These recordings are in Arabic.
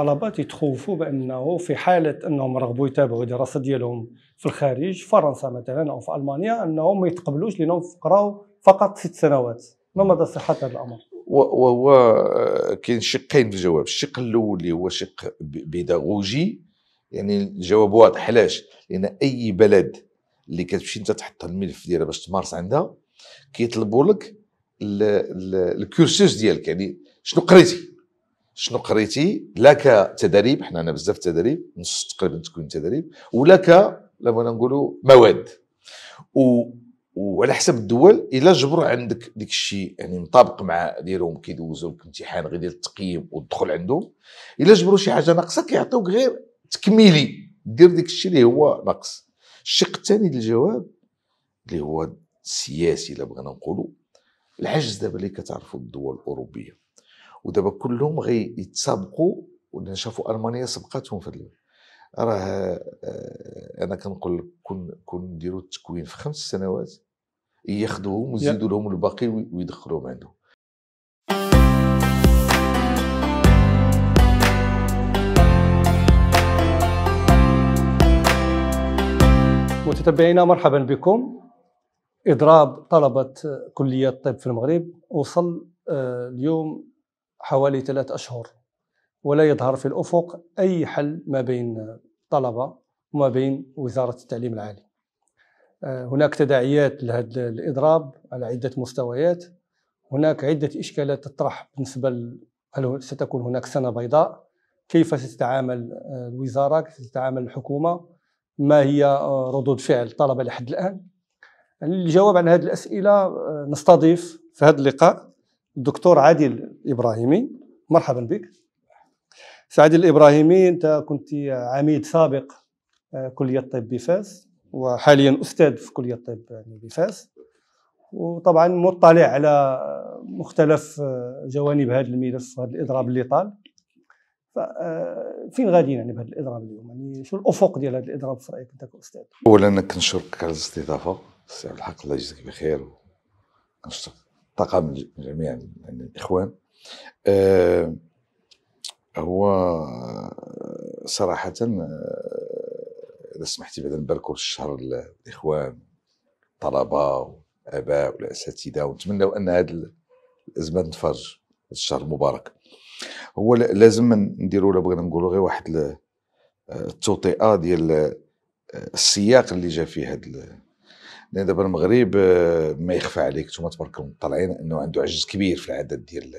الطلبات يتخوفوا بانه في حاله انهم رغبوا يتابعوا دراسه ديالهم في الخارج فرنسا مثلا او في المانيا انهم ما يتقبلوش لانهم قراو فقط ست سنوات ما مدى صحه هذا الامر؟ وهو كاين شقين في الجواب الشق الاول اللي هو شق بيداغوجي يعني الجواب واضح علاش لان اي بلد اللي كتمشي انت تحط الملف ديالها باش تمارس عندها كيطلبوا لك الكورسوس ديالك يعني شنو قريتي شنو قريتي لك تدريب حنا عندنا بزاف تدريب نص تقريبا تكون تدريب ولك لما نقولوا مواد و وعلى حسب الدول الا جبر عندك ديك الشيء يعني مطابق مع ديالهم كيدوزوا لك امتحان غير ديال التقييم والدخول عندهم الا جبروا شي حاجه ناقصه كيعطيوك غير تكميلي دير ديك الشيء اللي هو ناقص الشق الثاني للجواب اللي هو السياسي الا بغينا نقولوا العجز دابا اللي كتعرفوا الدول الاوروبيه ودابا كلهم غيتسابقوا ولا شافوا المانيا سبقاتهم في راه آه، انا كنقول كون كون نديروا التكوين في خمس سنوات ياخذوهم ويزيدوا لهم الباقي ويدخلوهم عندهم متتبعينا مرحبا بكم اضراب طلبه كليه الطب في المغرب وصل آه، اليوم حوالي ثلاث أشهر ولا يظهر في الأفق أي حل ما بين الطلبة وما بين وزارة التعليم العالي آه، هناك تداعيات لهذا الإضراب على عدة مستويات هناك عدة إشكالات تطرح بالنسبة هل ستكون هناك سنة بيضاء كيف ستتعامل آه، الوزارة كيف ستتعامل الحكومة ما هي آه، ردود فعل الطلبة لحد الآن الجواب عن هذه الأسئلة نستضيف في هذا اللقاء الدكتور عادل ابراهيمي مرحبا بك سعد الابراهيمي انت كنت عميد سابق آه، كليه الطب بفاس وحاليا استاذ في كليه الطب يعني بفاس وطبعا مطلع على مختلف آه، جوانب هذا الملف وهذا الاضراب اللي طال آه، فين غاديين يعني بهذا الاضراب اليوم يعني شو الافق ديال هذا الاضراب في رايك انت كاستاذ اولا كنشكرك على الاستضافه سي عبد الحق الله يجزيك بخير كنشكرك طاقم من جميع يعني الاخوان آه هو آه، صراحه آه، اذا سمحتي بعد نباركوا الشهر الاخوان الطلبه والاباء والاساتذه ونتمنوا ان هذه الازمه تنفرج الشهر المبارك هو لازم نديروا ولا بغينا نقولوا غير واحد آه، التوطئه ديال السياق اللي جا فيه هذا لان دابا المغرب آه، ما يخفى عليك انتم تبارك الله طالعين انه عنده عجز كبير في العدد ديال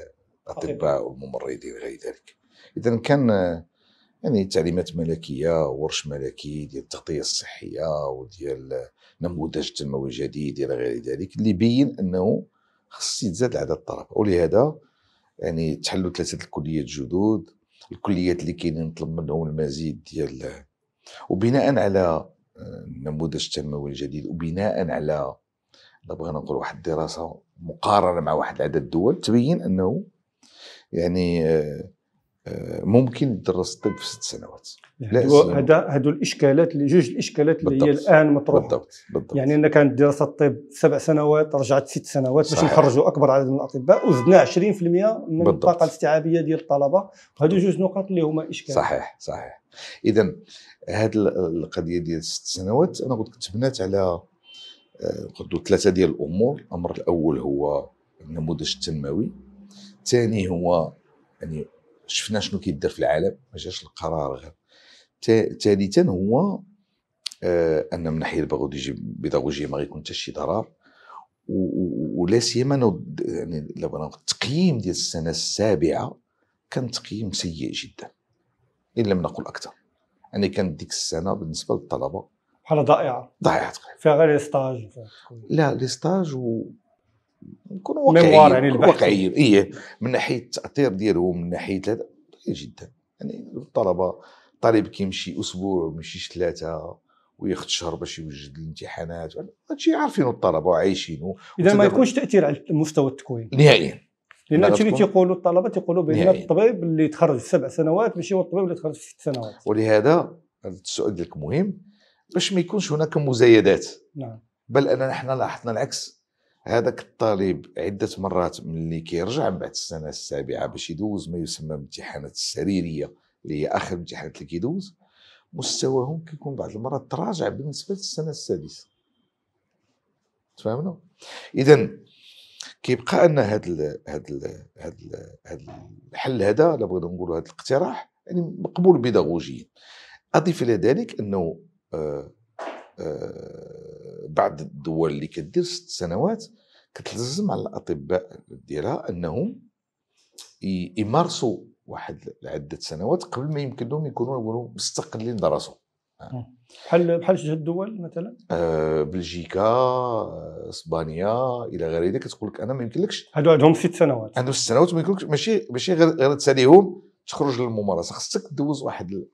الاطباء والممرضين غير ذلك اذا كان آه، يعني تعليمات ملكيه ورش ملكي ديال التغطيه الصحيه وديال نموذج تنموي جديد الى غير ذلك اللي بين انه خص يتزاد عدد الطلبه ولهذا يعني تحلوا ثلاثه الكليات جدود الكليات اللي كاينين نطلب منهم المزيد ديال وبناء على النموذج التنموي الجديد وبناء على بغينا نقول واحد الدراسه مقارنه مع واحد العدد الدول تبين انه يعني آه، آه، ممكن تدرس الطب في ست سنوات يعني هذا هذو الاشكالات اللي جوج الاشكالات اللي هي الان مطروحه بالضبط بالضبط يعني ان كانت دراسه الطب سبع سنوات رجعت ست سنوات باش نخرجوا اكبر عدد من الاطباء وزدنا 20% من الطاقه الاستيعابيه ديال الطلبه هذو جوج نقاط اللي هما اشكال صحيح صحيح اذا هاد القضيه ديال ست سنوات انا آه، قلت تبنات على قلت ثلاثه ديال الامور الامر الاول هو النموذج التنموي الثاني هو يعني شفنا شنو كيدار في العالم ما جاش القرار غير ثالثا هو آه، ان من ناحيه البيداغوجيه ما غيكون حتى شي ضرر ولا سيما يعني التقييم ديال السنه السابعه كان تقييم سيء جدا ان لم نقل اكثر انا كانت ديك السنه بالنسبه للطلبه بحال ضائعه ضائعه تقريبا فيها غير لي ستاج لا لي ستاج و نكونوا واقعيين يعني واقعيين ايه من ناحيه التاثير ديالهم من ناحيه هذا جدا يعني الطلبه الطالب كيمشي اسبوع وما يمشيش ثلاثه وياخذ شهر باش يوجد الامتحانات يعني هادشي عارفينه الطلبه وعايشينه اذا ما يكونش تاثير على المستوى التكوين نهائيا لان هادشي اللي تيقولوا الطلبه تيقولوا بان الطبيب اللي تخرج سبع سنوات ماشي هو الطبيب اللي تخرج ست سنوات ولهذا السؤال ديالك مهم باش ما يكونش هناك مزايدات نعم بل اننا حنا لاحظنا العكس هذاك الطالب عده مرات ملي كيرجع من بعد السنه السابعه باش يدوز ما يسمى بالامتحانات السريريه اللي هي اخر الامتحانات اللي كيدوز مستواهم كيكون بعض المرات تراجع بالنسبه للسنه السادسه تفهمنا اذا كيبقى ان هاد هذا هذا هذا الحل هذا الا بغينا نقولوا هذا الاقتراح يعني مقبول بيداغوجيا اضف الى ذلك انه آه، آه، بعض الدول اللي كدير ست سنوات كتلزم على الاطباء ديالها انهم يمارسوا واحد عده سنوات قبل ما يمكن لهم يكونوا مستقلين دراسه آه. بحال بحال شي الدول مثلا آه بلجيكا آه، اسبانيا الى غير ذلك كتقول لك انا ما يمكنلكش هادو عندهم ست سنوات عندهم ست سنوات ما يمكنلكش ماشي ماشي غير غير تساليهم تخرج للممارسه خصك دوز واحد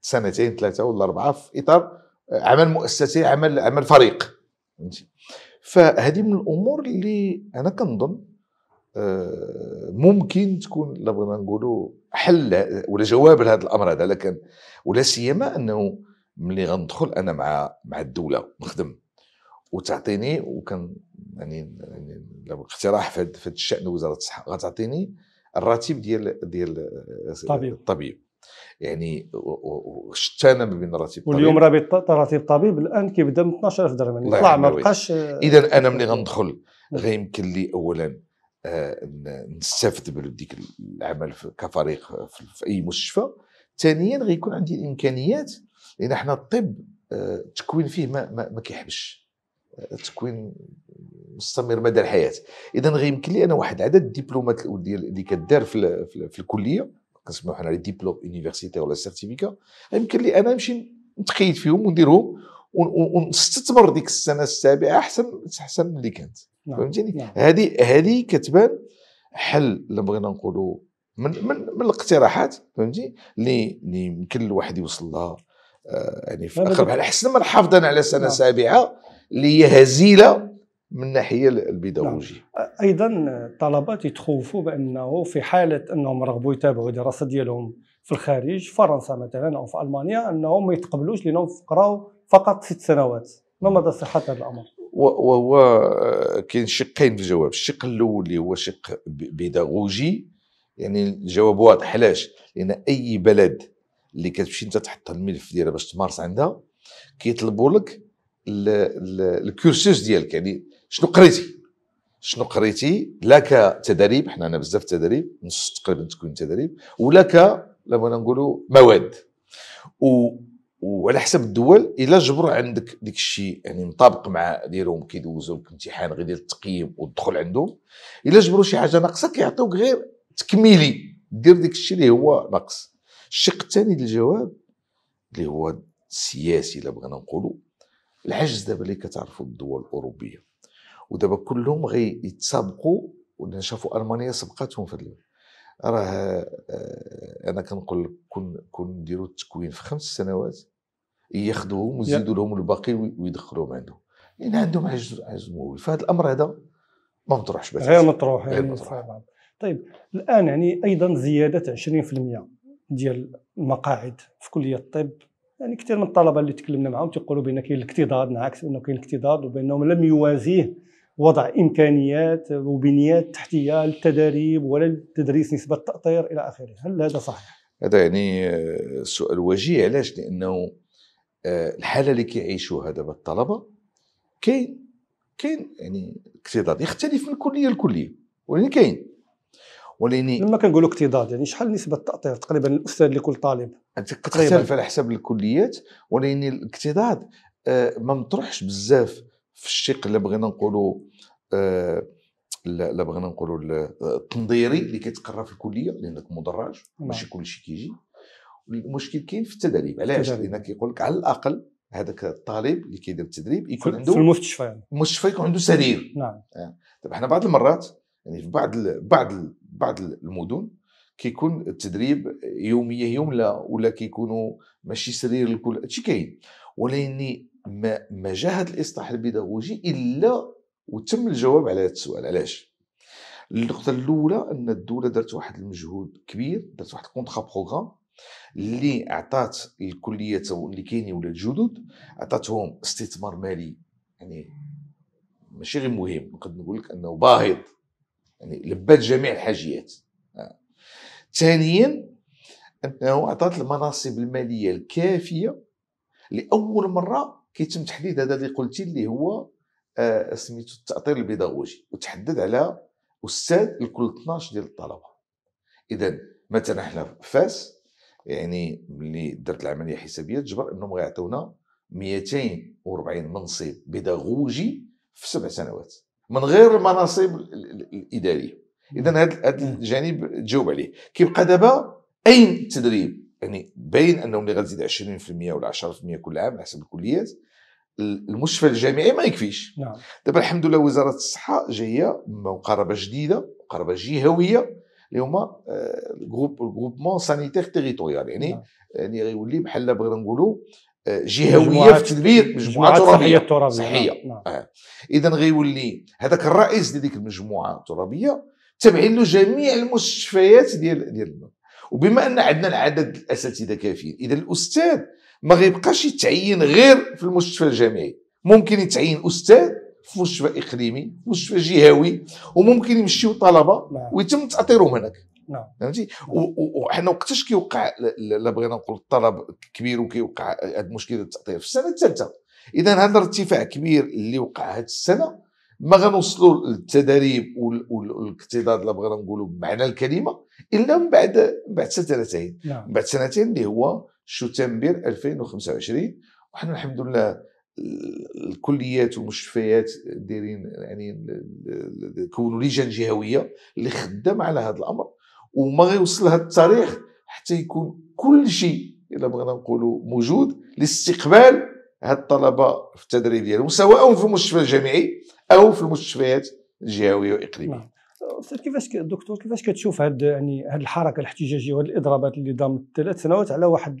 سنتين ثلاثه ولا اربعه في اطار آه، عمل مؤسسي عمل عمل فريق فهمتي فهذه من الامور اللي انا كنظن ممكن تكون لا بغينا نقولوا حل ولا جواب لهذا الامر هذا لكن ولا سيما انه ملي غندخل انا مع مع الدوله نخدم وتعطيني وكان يعني, يعني اقتراح في هذا الشان وزاره الصحه غتعطيني الراتب ديال ديال الطبيب الطبيب يعني انا ما بين راتب واليوم رابط راتب الطبيب الان كيبدا من 12000 درهم يعني طلع ما بقاش اذا انا ملي غندخل غيمكن لي اولا آه، نستافد بديك العمل كفريق في اي مستشفى ثانيا غيكون عندي الامكانيات لان احنا الطب التكوين آه، فيه ما, ما, ما كيحبش التكوين آه، مستمر مدى الحياه اذا غيمكن لي انا واحد عدد الدبلومات اللي كدار في, في الكليه كنسميو حنا لي ديبلوم يونيفرسيتي ولا سيرتيفيكا يمكن لي انا نمشي نتقيد فيهم ونديرهم ونستثمر ديك السنه السابعه احسن احسن من اللي كانت نعم. فهمتيني نعم. هذه هذه كتبان حل اللي بغينا نقولوا من من من الاقتراحات فهمتي اللي اللي يمكن الواحد يوصل لها آه، يعني في اغلب احسن من حافظا على سنه لا. نعم. سابعه اللي هي هزيله من الناحيه البيداغوجيه نعم. ايضا الطلبات يتخوفوا بانه في حاله انهم رغبوا يتابعوا الدراسه ديالهم في الخارج فرنسا مثلا او في المانيا انهم ما يتقبلوش لانهم قراوا فقط ست سنوات ما نعم. مدى صحه هذا الامر؟ وهو آه، كاين شقين في الجواب الشق الاول اللي هو شق بيداغوجي يعني الجواب واضح علاش لان اي بلد اللي كتمشي انت تحط الملف ديالها باش تمارس عندها كيطلبوا لك الكورسوس ديالك يعني شنو قريتي شنو قريتي لا كتدريب حنا عندنا بزاف تدريب نص تقريبا تكون تدريب ولا ك لما نقولوا مواد و وعلى حسب الدول الا جبروا عندك ديك الشيء يعني مطابق مع ديالهم كيدوزوا لك امتحان غير ديال التقييم والدخول عندهم الا جبروا شي حاجه ناقصه كيعطيوك غير تكميلي دير ديك الشيء اللي هو ناقص الشق الثاني للجواب اللي هو السياسي الا بغينا نقولوا العجز دابا اللي كتعرفوا الدول الاوروبيه ودابا كلهم غيتسابقوا شافوا المانيا سبقاتهم في راه آه، انا كنقول لك كون كون نديروا التكوين في خمس سنوات ياخذوهم ويزيدوا لهم الباقي ويدخلوهم عندهم لان يعني عندهم عجز عجز مهول فهذا الامر هذا ما مطروحش غير مطروح غير مطروح طيب الان يعني ايضا زياده 20% ديال المقاعد في كليه الطب يعني كثير من الطلبه اللي تكلمنا معهم تيقولوا بان كاين الاكتضاد نعكس انه كاين الاكتضاد وبانهم لم يوازيه وضع امكانيات وبنيات تحتيه للتدريب ولا لتدريس نسبه التاطير الى اخره، هل هذا صحيح؟ هذا يعني آه، سؤال وجيه علاش؟ لانه آه، الحاله اللي كيعيشوها دابا الطلبه كاين كاين يعني اكتضاد يختلف من كليه لكليه ولكن كاين وليني لما كنقولوا اكتضاد يعني شحال نسبه التاطير تقريبا الاستاذ لكل طالب تختلف على حسب الكليات وليني الاكتضاد آه، ما مطروحش بزاف في الشق اللي بغينا نقولوا آه، لا بغينا نقولوا آه، التنظيري اللي كيتقرا في الكليه لانك مدرج نعم. ماشي كلشي كيجي المشكل كاين في التدريب علاش لان كيقول لك على الاقل هذاك الطالب اللي كيدير التدريب يكون عنده في المستشفى يعني المستشفى يكون عنده سرير نعم دابا حنا بعض المرات يعني في بعض الـ بعض الـ بعض المدن كيكون التدريب يوميا لا ولا كيكونوا ماشي سرير الكل هادشي كاين ولكن ما ما جا هذا الاصلاح البيداغوجي الا وتم الجواب على هذا السؤال علاش النقطة الأولى أن الدولة دارت واحد المجهود كبير دارت واحد الكونترا بروغرام اللي عطات الكليات اللي كاينين ولا الجدد عطاتهم استثمار مالي يعني ماشي غير مهم نقدر نقول لك انه باهظ يعني لبات جميع الحاجيات آه. ثانيا انه عطات المناصب الماليه الكافيه لاول مره كيتم تحديد هذا اللي قلتي اللي هو آه، سميتو التاطير البيداغوجي وتحدد على استاذ لكل 12 ديال الطلبه اذا مثلا حنا في فاس يعني ملي درت العمليه الحسابيه تجبر انهم غيعطيونا 240 منصب بيداغوجي في سبع سنوات من غير المناصب الاداريه اذا هذا الجانب تجاوب عليه كيبقى دابا اين التدريب يعني باين انهم اللي غتزيد 20% ولا 10% كل عام حسب الكليات المشفى الجامعي ما يكفيش نعم. دابا الحمد لله وزاره الصحه جايه بمقاربه جديده مقاربه جهويه اللي هما آه، الجروب الجروبمون سانيتير تيريتوريال يعني نعم. يعني غيولي بحال بغينا نقولوا جهويه في تدبير مجموعه ترابيه صحيه نعم. آه. اذا غيولي هذاك الرئيس لديك المجموعه الترابيه تابعين له جميع المستشفيات ديال ديال وبما ان عندنا العدد الاساتذه كافيين اذا الاستاذ ما غيبقاش يتعين غير في المستشفى الجامعي ممكن يتعين استاذ في مستشفى اقليمي مستشفى جهوي وممكن يمشيو طلبه نعم. ويتم تاطيرهم هناك نعم فهمتي وحنا وقتاش كيوقع لا بغينا نقول الطلب كبير وكيوقع هذا المشكل التعطيل في السنه الثالثه اذا هذا الارتفاع كبير اللي وقع هذه السنه ما غنوصلوا للتدريب والاكتضاد اللي بغينا نقولوا بمعنى الكلمه الا من بعد من بعد سنتين نعم. من بعد سنتين اللي هو شتنبر 2025 وحنا الحمد لله الكليات والمستشفيات دايرين يعني كونوا لجان جهويه اللي خدام على هذا الامر وما هذا التاريخ حتى يكون كل شيء الا بغينا نقولوا موجود لاستقبال هاد الطلبه في التدريب ديالهم سواء في المستشفى الجامعي او في المستشفيات الجهويه والاقليميه نعم. استاذ كيفاش دكتور كيفاش كتشوف هاد يعني هاد الحركه الاحتجاجيه وهاد الاضرابات اللي دامت ثلاث سنوات على واحد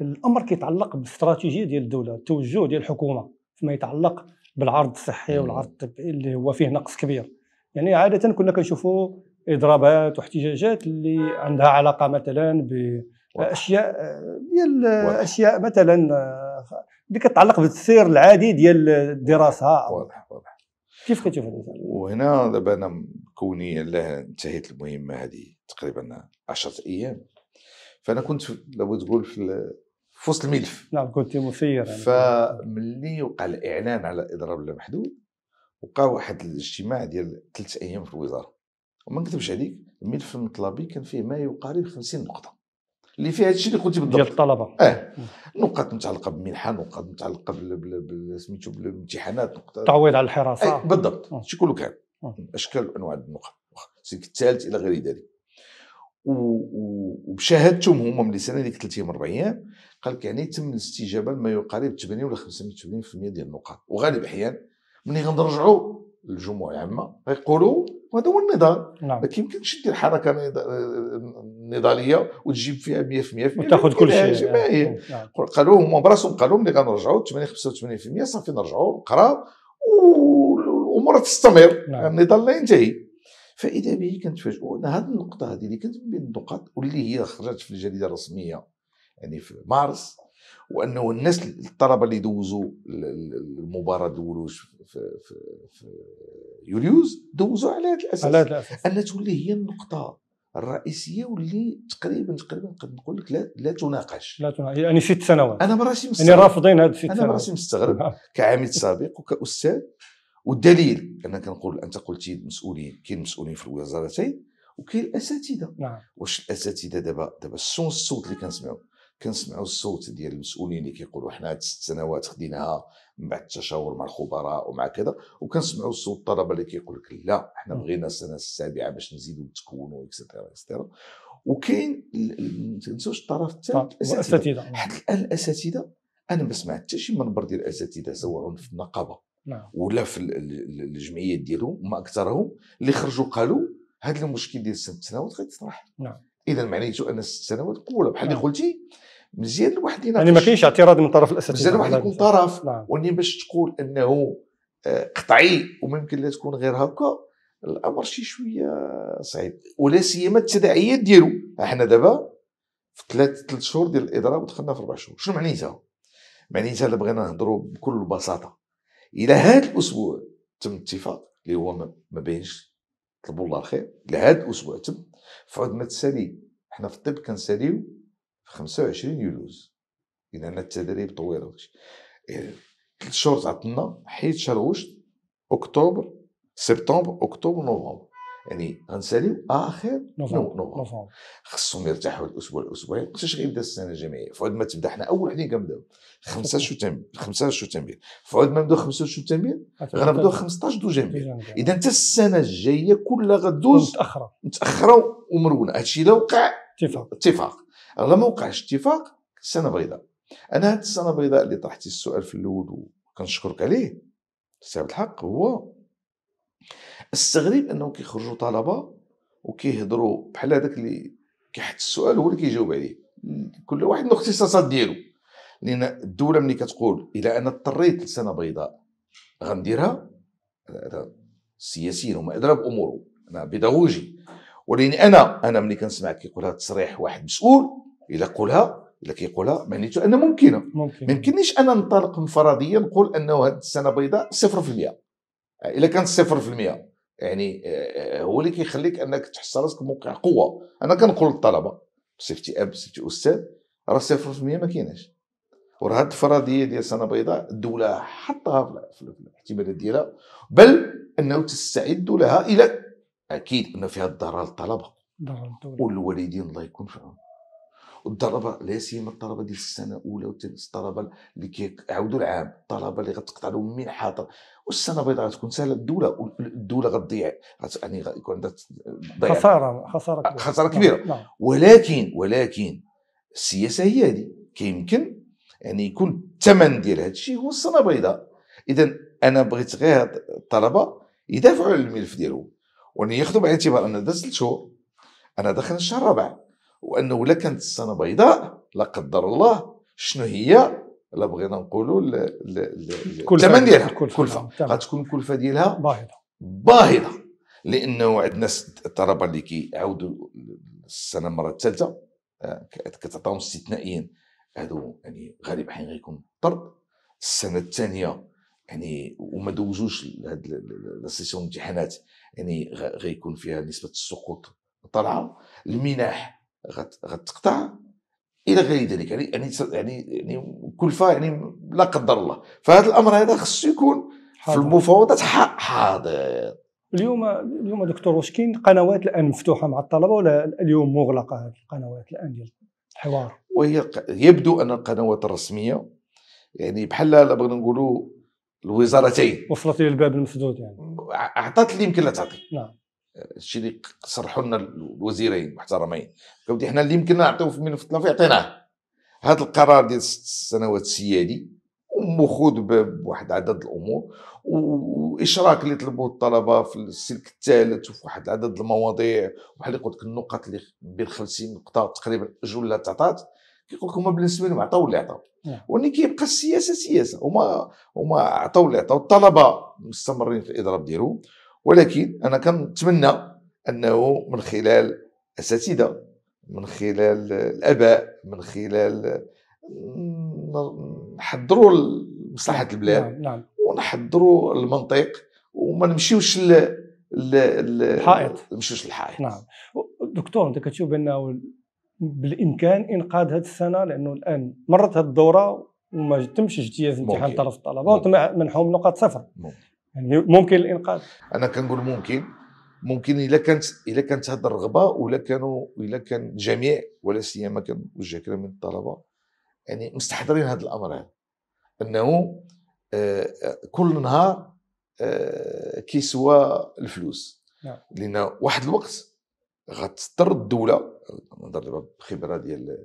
الامر كيتعلق بالاستراتيجيه ديال الدوله التوجه ديال الحكومه فيما يتعلق بالعرض الصحي والعرض الطبي اللي هو فيه نقص كبير يعني عاده كنا كنشوفوا اضرابات واحتجاجات اللي عندها علاقه مثلا باشياء آه، ديال اشياء مثلا آه، اللي كتعلق بالسير العادي ديال الدراسه واضح واضح كيف كتشوف هذا وهنا دابا انا كوني انتهيت المهمه هذه تقريبا 10 ايام فانا كنت لابد تقول في وسط الملف نعم كنت مثير يعني. فملي وقع الاعلان على اضراب اللامحدود وقع واحد الاجتماع ديال ثلاث ايام في الوزاره وما نكذبش عليك الملف المطلبي كان فيه ما يقارب 50 نقطه اللي فيها هادشي اللي قلتي بالضبط ديال الطلبه اه نقاط متعلقه بالمنحه نقاط متعلقه بال... سميتو بالامتحانات نقطه تعويض على الحراسه آه. بالضبط شي كله كان اشكال وانواع النقط السلك الثالث الى غير ذلك وبشهادتهم هما من السنه اللي قلت لهم ايام قال لك يعني تم الاستجابه لما يقارب 80 ولا 85% ديال النقاط وغالب الاحيان ملي غنرجعوا للجموع العامه غيقولوا وهذا هو النضال نعم. ما يمكنش دير حركه نضاليه وتجيب فيها 100% في وتاخذ كل شيء ما نعم. قالوا هما براسهم قالوا ملي غنرجعوا 80 85% صافي نرجعوا القرار والامور تستمر نعم. النضال لا ينتهي فاذا به كنتفاجئوا ان هذه النقطه هذه اللي كانت من بين النقاط واللي هي خرجت في الجريده الرسميه يعني في مارس وانه الناس الطلبه اللي دوزوا المباراه دولوش في, في, في يوليوز دوزوا على هذا الاساس على هذا الاساس ان تولي هي النقطه الرئيسيه واللي تقريبا تقريبا قد نقول لك لا, لا تناقش لا تناقش يعني ست سنوات انا براسي مستغرب يعني رافضين هذا ست سنوات انا براسي مستغرب نعم. كعامل سابق وكاستاذ والدليل انا كنقول انت قلتي المسؤولين كاين مسؤولين في الوزارتين وكاين الاساتذه نعم واش الاساتذه دابا دابا الصوت اللي كنسمعوا كنسمعوا الصوت ديال المسؤولين اللي كيقولوا حنا هاد ست سنوات خديناها من بعد التشاور مع الخبراء ومع كذا وكنسمعوا الصوت الطلبه اللي كيقول لك لا حنا بغينا السنه السابعه باش نزيدوا نتكونوا اكسترا اكسترا وكاين ما تنساوش الطرف الثالث الاساتذه حتى الان الاساتذه انا ما سمعت حتى شي منبر ديال الاساتذه سواء في النقابه نعم. ولا في الجمعيات ديالهم ما اكثرهم اللي خرجوا قالوا هذا المشكل ديال ست سنوات غيتطرح نعم اذا معناته ان السنوات الاولى بحال اللي نعم. قلتي مزيان الواحد يعني ما كاينش اعتراض من طرف الاساتذه مزيان الواحد يكون نعم. طرف نعم. واني باش تقول انه آه، قطعي وممكن لا تكون غير هكا الامر شي شويه صعيب ولا سيما التداعيات ديالو احنا دابا في ثلاث ثلاث شهور ديال الاضراب ودخلنا في اربع شهور شنو معنيتها؟ معنيتها الا بغينا نهضروا بكل بساطه الى هذا الاسبوع تم اتفاق اللي هو ما بينش طلبوا الله الخير لهذا الاسبوع تم في ما تسالي حنا في الطب كنساليو في 25 يوليوز اذا انا التدريب طويله وكشي ثلاث إيه، شهور تعطلنا حيت شهر وشت اكتوبر سبتمبر اكتوبر نوفمبر يعني غنساليو اخر نوفمبر نوفمبر خصهم يرتاحوا الاسبوع الاسبوعين باش غيبدا السنه الجامعيه عود ما تبدا حنا اول حين كنبداو 5 شتنبر 5 في عود ما نبداو شو شتنبر غنبداو 15 دو دجنبر اذا حتى السنه الجايه كلها غدوز متاخره متاخره ومرونه هادشي الا وقع اتفاق اتفاق الا ما وقعش اتفاق السنه بيضاء انا هاد السنه بيضاء اللي طرحتي السؤال في الاول وكنشكرك عليه سي عبد الحق هو استغرب انهم كيخرجوا طلبه وكيهضروا بحال هذاك اللي كيحط السؤال هو اللي كيجاوب عليه كل واحد له اختصاصات ديالو لان الدوله ملي كتقول الى انا اضطريت لسنه بيضاء غنديرها السياسيين هما ادرى باموره انا بيداغوجي ولكن انا انا ملي كنسمع كيقولها تصريح واحد مسؤول الى قولها الا كيقولها معنيته انها ممكنه ممكن ما انا ننطلق من فرضيه نقول انه هذه السنه بيضاء 0% الا كانت 0% يعني آه، آه، هو اللي كيخليك انك تحس راسك موقع قوه انا كنقول للطلبه بصفتي اب بصفتي استاذ راه 0% ما كايناش وراه هاد الفرضيه ديال سنه بيضاء الدوله حطها في الاحتمالات ديالها بل انه تستعد لها الى اكيد ان فيها الضرر للطلبه والوالدين الله يكون عونهم والضربه لا سيما الطلبه ديال السنه الاولى الطلبه اللي كيعاودوا العام الطلبه اللي غتقطع لهم من حاضر والسنه البيضاء غتكون سهله الدوله الدوله غتضيع يعني غيكون عندها خساره خساره كبيره خساره نعم، كبيره نعم. ولكن ولكن السياسه هي هذه كيمكن يعني يكون الثمن ديال هذا الشيء هو السنه البيضاء اذا انا بغيت غير الطلبه يدافعوا على الملف ديالهم وان ياخذوا الاعتبار ان دازت شهور انا داخل الشهر الرابع وانه الا كانت السنه بيضاء لا قدر الله شنو هي لا بغينا نقولوا الثمن ديالها الكلفه نعم، غتكون الكلفه ديالها باهظه باهظه لانه عندنا الطلبه اللي كيعاودوا السنه المره الثالثه آه، كتعطاهم استثنائيا هادو يعني غالبا حين غيكون طرد السنه الثانيه يعني وما دوزوش هاد السيسيون الامتحانات يعني غيكون فيها نسبه السقوط طالعه المنح غتقطع الى غير ذلك يعني يعني يعني يعني كلفه يعني لا قدر الله فهذا الامر هذا خصو يكون حاضر. في المفاوضات حاضر اليوم اليوم دكتور واش كاين قنوات الان مفتوحه مع الطلبه ولا اليوم مغلقه هذه القنوات الان ديال الحوار وهي يبدو ان القنوات الرسميه يعني بحال بغينا نقولوا الوزارتين وصلت الى الباب المسدود يعني اعطت اللي يمكن لا تعطي نعم الشيء اللي صرحوا لنا الوزيرين المحترمين قالوا احنا اللي يمكن نعطيو في ملف الفطلافي عطيناه هذا القرار ديال السنوات السيادي ومخوض بواحد عدد الامور واشراك اللي طلبوه الطلبه في السلك الثالث وفي واحد عدد المواضيع بحال اللي قلت لك النقط اللي بين 50 نقطه تقريبا جله تعطات كيقول لك هما بالنسبه لهم عطاو اللي عطاو نعم. ولكن كيبقى السياسه سياسه هما هما عطاو اللي عطاو الطلبه مستمرين في الاضراب ديالهم ولكن انا كنتمنى انه من خلال اساتذه من خلال الاباء من خلال نحضروا مصلحه نعم، البلاد نعم. نعم. ونحضروا المنطق وما نمشيوش الحائط ما نمشيوش للحائط نعم دكتور انت كتشوف بانه بالامكان انقاذ هذه السنه لانه الان مرت هذه الدوره وما تمش اجتياز امتحان طرف الطلبه وتم منحوم نقاط صفر ممكن. يعني ممكن الانقاذ انا كنقول ممكن ممكن الا كانت الا كانت هذه الرغبه ولا كانوا الا كان الجميع ولا سيما كنوجه كلام من الطلبه يعني مستحضرين هذا الامر هذا انه آه، آه، كل نهار آه، كيسوى الفلوس نعم. لان واحد الوقت غتضطر الدوله نهضر دابا بخبره ديال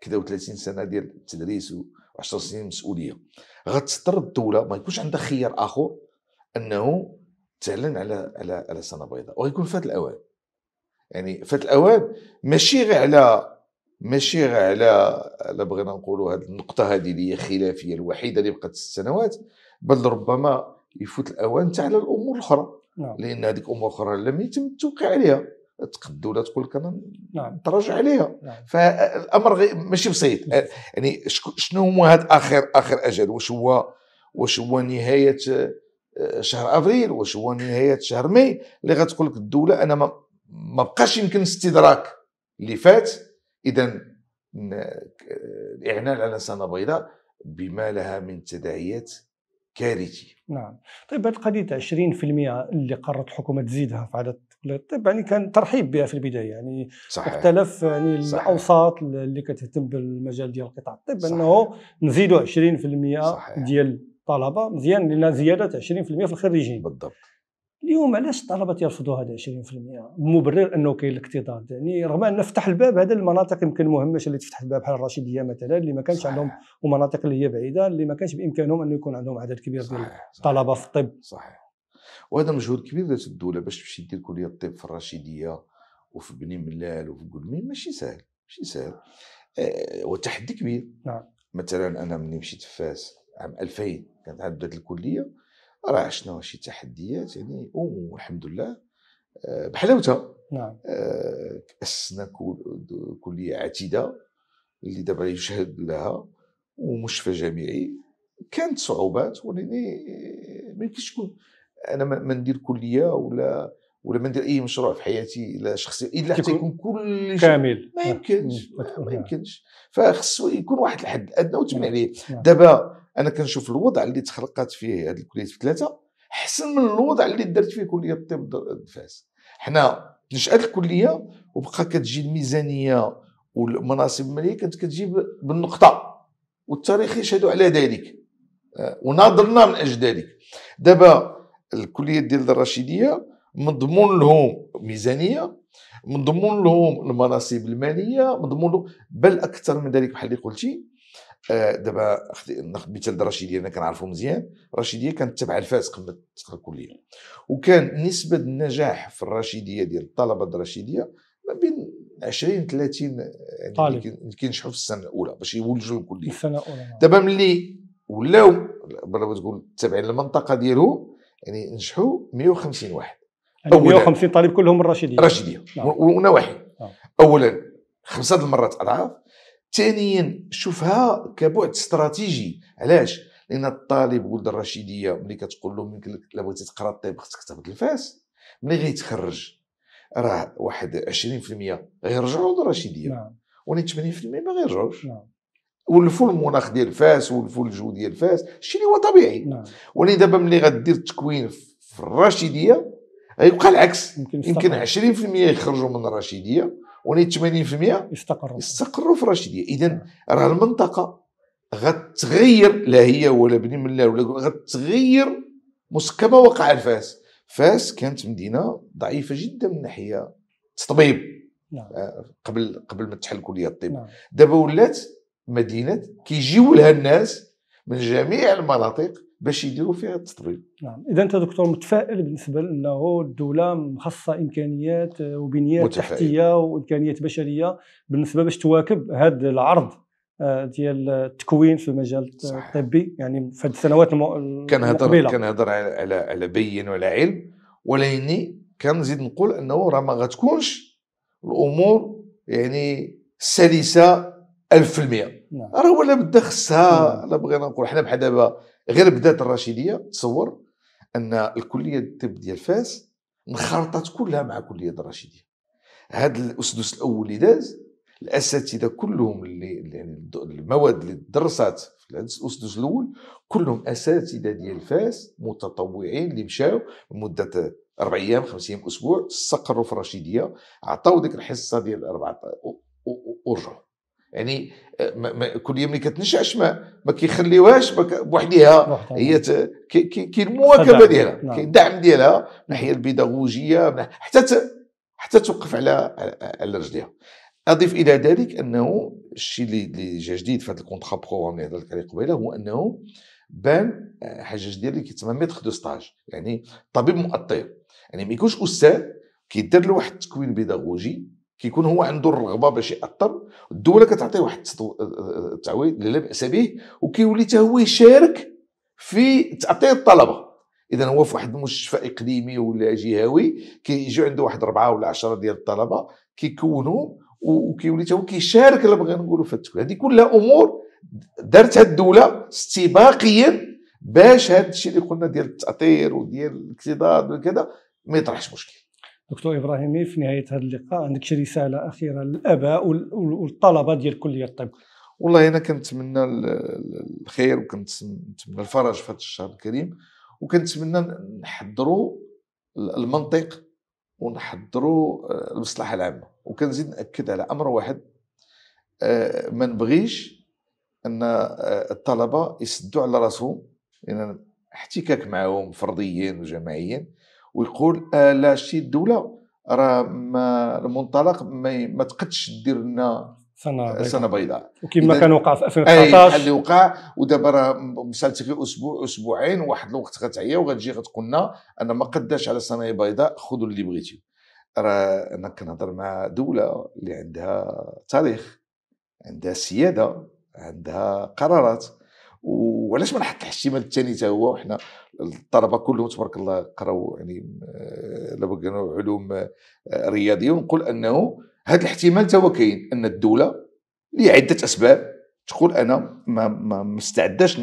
كذا و30 سنه ديال التدريس و10 سنين مسؤوليه غتضطر الدوله ما يكونش عندها خيار اخر انه تعلن على على على سنه بيضاء وغيكون فات الاوان يعني فات الاوان ماشي غير على ماشي غير على على بغينا نقولوا هذه النقطه هذه اللي هي خلافيه الوحيده اللي بقات ست سنوات بل ربما يفوت الاوان تاع على الامور الاخرى نعم. لان هذيك امور اخرى لم يتم التوقيع عليها ولا تقول لك انا نعم. نتراجع عليها نعم. فالامر غي... ماشي بسيط نعم. يعني شنو هو هذا اخر اخر اجل واش هو واش هو نهايه شهر افريل واش هو نهايه شهر ماي اللي غتقول لك الدوله انا ما, ما بقاش يمكن استدراك اللي فات اذا الاعلان على سنه بيضاء بما لها من تداعيات كارثيه نعم طيب هذه القضيه 20% اللي قررت الحكومه تزيدها في عدد الطب يعني كان ترحيب بها في البدايه يعني صحيح. اختلف يعني صحيح. الاوساط اللي كتهتم بالمجال ديال قطاع الطب انه نزيدوا 20% صحيح. ديال الطلبه مزيان لان زياده 20% في الخريجين بالضبط اليوم علاش الطلبه تيرفضوا هذا 20% مبرر انه كاين الاكتظاظ يعني رغم ان فتح الباب هذا المناطق يمكن مهمشه اللي تفتح الباب بحال الرشيديه مثلا اللي ما كانش عندهم ومناطق اللي هي بعيده اللي ما كانش بامكانهم انه يكون عندهم عدد كبير ديال الطلبه في الطب صحيح وهذا مجهود كبير دارت الدوله باش تمشي دير كليه الطب في الرشيديه وفي بني ملال وفي قلمين ماشي سهل ماشي سهل أه وتحدي كبير نعم مثلا انا ملي مشيت في فاس عام 2000 كانت عاد بدات الكليه راه عشنا شي تحديات يعني والحمد لله آه، بحلاوتها نعم آه، اسسنا كليه عتيده اللي دابا يشهد لها ومشفى جامعي كانت صعوبات ولكن ما يمكنش تكون انا ما ندير كليه ولا ولا ما ندير اي مشروع في حياتي لا شخصي الا حتى يكون كل شيء كامل ما يمكنش ما يمكنش فخص يكون واحد الحد ادنى وتبني عليه دابا انا كنشوف الوضع اللي تخلقات فيه هذه الكليات في ثلاثه احسن من الوضع اللي درت فيه كليه الطب فاس حنا نشات الكليه وبقى كتجي الميزانيه والمناصب الماليه كانت كتجيب بالنقطه والتاريخ يشهد على ذلك آه، وناظرنا من اجل ذلك دابا الكليه ديال الرشيديه مضمون لهم ميزانيه مضمون لهم المناصب الماليه مضمون لهم بل اكثر من ذلك بحال اللي قلتي آه، دابا ناخذ مثال رشيديه انا كنعرفو مزيان رشيديه كانت تبع الفاس قبل الكليه وكان نسبه النجاح في الرشيديه ديال الطلبه الرشيديه ما بين 20 30 يعني طالب كينجحوا في السنه الاولى باش يولجوا الكليه السنه الاولى نعم. دابا ملي ولاو بلا تقول تابعين المنطقه ديالهم يعني نجحوا 150 واحد يعني 150 طالب كلهم من الرشيديه نعم. ونواحي آه. اولا خمسه المرات اضعاف ثانيا شوفها كبعد استراتيجي علاش لان الطالب ولد الرشيديه ملي كتقول له يمكن لك بغيتي تقرا الطب خصك تهبط الفاس ملي غيتخرج راه واحد 20% غيرجعوا للرشيديه نعم. وني 80% ما غيرجعوش نعم. ولفوا المناخ ديال فاس ولفوا الجو ديال فاس الشيء اللي هو طبيعي نعم. ولكن دابا ملي غدير التكوين في الرشيديه يعني يبقى العكس يمكن, يمكن 20% يخرجوا من الرشيديه وني 80% يستقروا يستقروا في الرشيديه اذا راه المنطقه غتغير لا هي ولا بني ملال ولا غتغير كما وقع الفاس فاس كانت مدينه ضعيفه جدا من ناحيه التطبيب نعم. آه، قبل قبل ما تحل كليه الطب نعم. دابا ولات مدينه كيجيو لها الناس من جميع المناطق باش يديروا فيها التطبيب نعم اذا انت دكتور متفائل بالنسبه لانه الدوله مخصصه امكانيات آه، وبنيات تحتيه وامكانيات بشريه بالنسبه باش تواكب هذا العرض آه، ديال التكوين في المجال الطبي يعني في هذه السنوات المو... كنهضر كنهضر على على على بين وعلى علم ولكني يعني كنزيد نقول انه راه ما غتكونش الامور يعني سلسه 1000% راه ولا بدا خصها لا بغينا نقول حنا بحال دابا غير بدات الرشيديه تصور ان الكليه الطب ديال فاس انخرطت كلها مع كليه الرشيديه هذا الاسدس الاول اللي داز الاساتذه كلهم اللي يعني المواد اللي درست في الاسدس الاول كلهم اساتذه ديال فاس متطوعين اللي مشاو لمده اربع ايام خمس ايام اسبوع استقروا في الرشيديه عطاو ديك الحصه ديال اربعه ورجعوا يعني آه، كل يوم اللي كتنشأش ما ما كيخليوهاش بوحديها هي كاين المواكبه ديالها نعم. كاين الدعم ديالها من الناحيه البيداغوجيه حتى حتى توقف على على رجليها اضف الى ذلك انه الشيء اللي جا جديد في هذا الكونترا بروغرام اللي هضرت عليه قبيله هو انه بان آه، حاجه جديده اللي كيتسمى ميتر دو ستاج يعني طبيب مؤطر يعني ما يكونش استاذ كيدير له واحد التكوين بيداغوجي كيكون هو عنده الرغبه باش ياثر الدوله كتعطيه واحد التعويض اللي لا باس به وكيولي حتى هو يشارك في تعطيه الطلبه اذا هو في واحد المستشفى اقليمي ولا جهوي كيجي عنده واحد اربعه ولا عشره ديال الطلبه كيكونوا وكيولي هو كيشارك الا بغينا نقولوا في التكوين هذه كلها امور دارتها الدوله استباقيا باش هذا الشيء اللي قلنا ديال التاطير وديال الاكتضاد وكذا ما يطرحش مشكل دكتور ابراهيمي في نهايه هذا اللقاء عندك شي رساله اخيره للاباء والطلبه ديال كليه الطب والله انا كنتمنى الخير وكنتمنى الفرج في هذا الشهر الكريم وكنتمنى نحضروا المنطق ونحضروا آه، المصلحه العامه وكنزيد ناكد على امر واحد آه، ما نبغيش ان آه، الطلبه يسدوا على راسهم لان يعني احتكاك معهم فرديا وجماعيا ويقول آه لا شي دوله راه ما المنطلق ما, ما تقدش دير لنا سنه آه، بيضاء سنه بيضاء وكما كان وقع في 2019 اي اللي وقع ودابا راه في اسبوع اسبوعين واحد الوقت غتعيا وغتجي غتقول لنا انا ما قداش على سنه بيضاء خذوا اللي بغيتي راه انا كنهضر مع دوله اللي عندها تاريخ عندها سياده عندها قرارات وعلاش ما نحط الحشيمه الثاني حتى هو وحنا الطلبه كلهم تبارك الله قراو يعني كانوا آه، علوم آه، رياضيه ونقول انه هذا الاحتمال حتى هو كاين ان الدوله لعده اسباب تقول انا ما ما مستعداش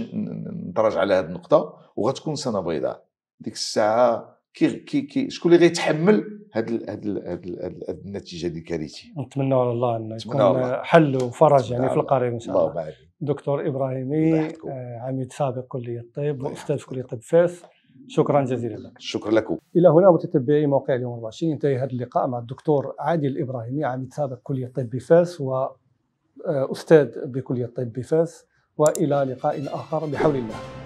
نتراجع على هذه النقطه وغتكون سنه بيضاء ديك الساعه كي كي, كي شكون اللي غيتحمل هاد ال هاد هاد, هاد النتيجه اللي كارثيه نتمنى على الله انه يكون حل وفرج يعني في القريب ان شاء الله, الله. دكتور إبراهيمي آه، عميد سابق كلية الطب وأستاذ كلية الطب فاس شكرا جزيلا لك شكرا لكم الى هنا متتبعي موقع اليوم 24 انتهى هذا اللقاء مع الدكتور عادل ابراهيمي عميد سابق كليه الطب فاس واستاذ آه، بكليه الطب فاس والى لقاء اخر بحول الله